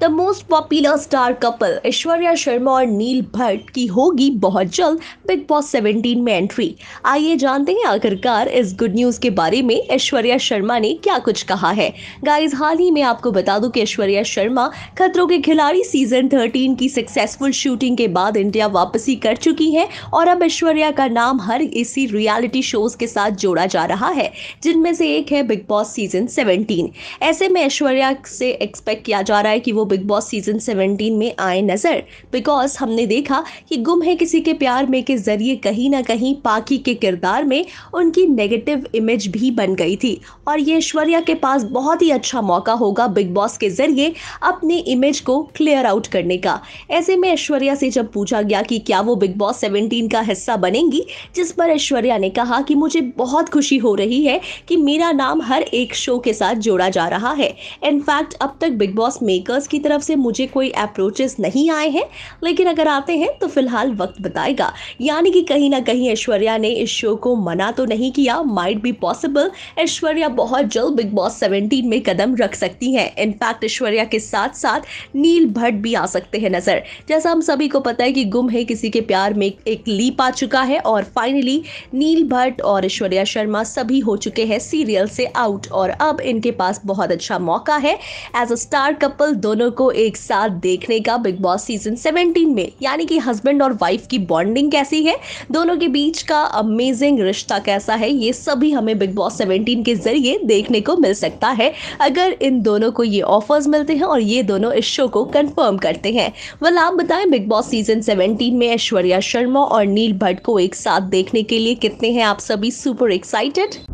the most popular star couple Aishwarya Sharma और नील भट्ट की होगी बहुत जल्द बिग बॉस 17 में एंट्री आइए जानते हैं आखिरकार इस गुड न्यूज़ के बारे में ऐश्वर्या शर्मा ने क्या कुछ कहा है गाइस हाल ही में आपको बता दूं कि ऐश्वर्या शर्मा खतरों के खिलाड़ी सीजन 13 की सक्सेसफुल शूटिंग के बाद इंडिया वापसी कर चुकी है और अब ऐश्वर्या का नाम हर इसी रियलिटी शोज के साथ जोड़ा जा रहा है जिनमें से एक है बिग बॉस सीजन सेवनटीन ऐसे में ऐश्वर्या से एक्सपेक्ट किया जा रहा है कि वो बिग बॉस सीजन 17 में आए नजर बिकॉज हमने देखा कि गुम है किसी के प्यार में के जरिए कहीं ना कहीं पाकी के किरदार में उनकी नेगेटिव इमेज भी बन गई थी और ये ऐश्वर्या के पास बहुत ही अच्छा मौका होगा बिग बॉस के जरिए अपने इमेज को क्लियर आउट करने का ऐसे में ऐश्वर्या से जब पूछा गया कि क्या वो बिग बॉस सेवनटीन का हिस्सा बनेंगी जिस पर ऐश्वर्या ने कहा कि मुझे बहुत खुशी हो रही है कि मेरा नाम हर एक शो के साथ जोड़ा जा रहा है इनफैक्ट अब तक बिग बॉस मेकर्स की की तरफ से मुझे कोई अप्रोचेस नहीं आए हैं लेकिन अगर आते हैं तो फिलहाल वक्त बताएगा यानी कि कहीं ना कहीं ऐश्वर्या ने इस शो को मना तो नहीं किया माइट बी पॉसिबल ऐश्वर्या बहुत जल्द बिग बॉस सेवेंटीन में कदम रख सकती हैं इनफैक्ट ऐश्वर्या के साथ साथ नील भट्ट भी आ सकते हैं नज़र जैसा हम सभी को पता है कि गुम है किसी के प्यार में एक लीप आ चुका है और फाइनली नील भट्ट और ऐश्वर्या शर्मा सभी हो चुके हैं सीरियल से आउट और अब इनके पास बहुत अच्छा मौका है एज अ स्टार कपल दोनों कपल को एक साथ देखने का बिग बॉस सीजन 17 में यानी कि हस्बैंड और वाइफ की बॉन्डिंग कैसी है दोनों के बीच का अमेजिंग रिश्ता कैसा है ये सभी हमें बिग बॉस 17 के जरिए देखने को मिल सकता है अगर इन दोनों को ये ऑफर्स मिलते हैं और ये दोनों इस शो को कंफर्म करते हैं वल आप बताएं बिग बॉस सीजन सेवनटीन में ऐश्वर्या शर्मा और नील भट्ट को एक साथ देखने के लिए कितने हैं आप सभी सुपर एक्साइटेड